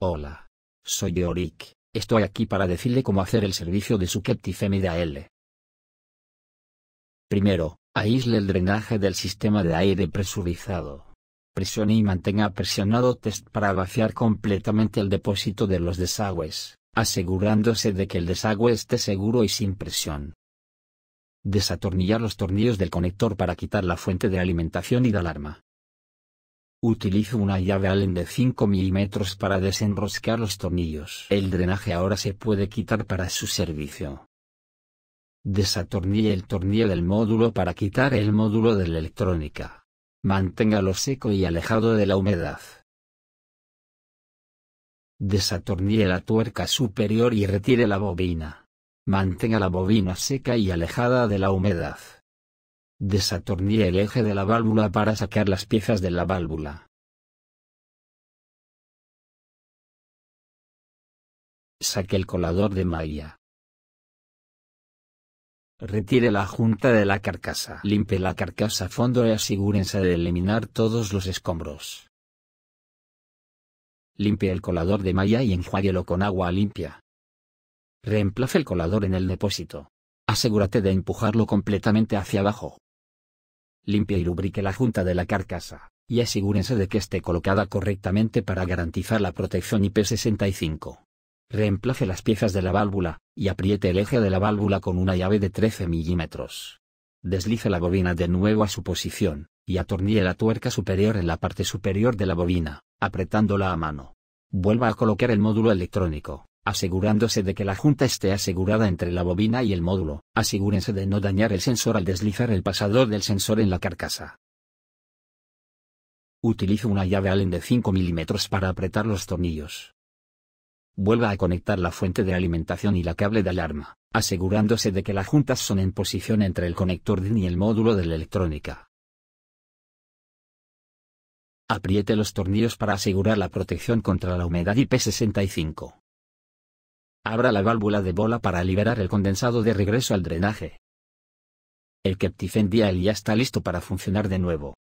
Hola. Soy Yorick, estoy aquí para decirle cómo hacer el servicio de su Femi L. Primero, aísle el drenaje del sistema de aire presurizado. Presione y mantenga presionado test para vaciar completamente el depósito de los desagües, asegurándose de que el desagüe esté seguro y sin presión. Desatornillar los tornillos del conector para quitar la fuente de alimentación y de alarma. Utilizo una llave Allen de 5 milímetros para desenroscar los tornillos. El drenaje ahora se puede quitar para su servicio. Desatornille el tornillo del módulo para quitar el módulo de la electrónica. Manténgalo seco y alejado de la humedad. Desatornille la tuerca superior y retire la bobina. Mantenga la bobina seca y alejada de la humedad. Desatornille el eje de la válvula para sacar las piezas de la válvula. Saque el colador de malla. Retire la junta de la carcasa. Limpie la carcasa a fondo y asegúrense de eliminar todos los escombros. Limpie el colador de malla y enjuáguelo con agua limpia. Reemplace el colador en el depósito. Asegúrate de empujarlo completamente hacia abajo limpie y lubrique la junta de la carcasa, y asegúrense de que esté colocada correctamente para garantizar la protección IP65. Reemplace las piezas de la válvula, y apriete el eje de la válvula con una llave de 13 milímetros. Deslice la bobina de nuevo a su posición, y atornille la tuerca superior en la parte superior de la bobina, apretándola a mano. Vuelva a colocar el módulo electrónico, asegurándose de que la junta esté asegurada entre la bobina y el módulo. Asegúrense de no dañar el sensor al deslizar el pasador del sensor en la carcasa. Utilice una llave Allen de 5 mm para apretar los tornillos. Vuelva a conectar la fuente de alimentación y la cable de alarma, asegurándose de que las juntas son en posición entre el conector DIN y el módulo de la electrónica. Apriete los tornillos para asegurar la protección contra la humedad IP65. Abra la válvula de bola para liberar el condensado de regreso al drenaje. El Keptifendial ya está listo para funcionar de nuevo.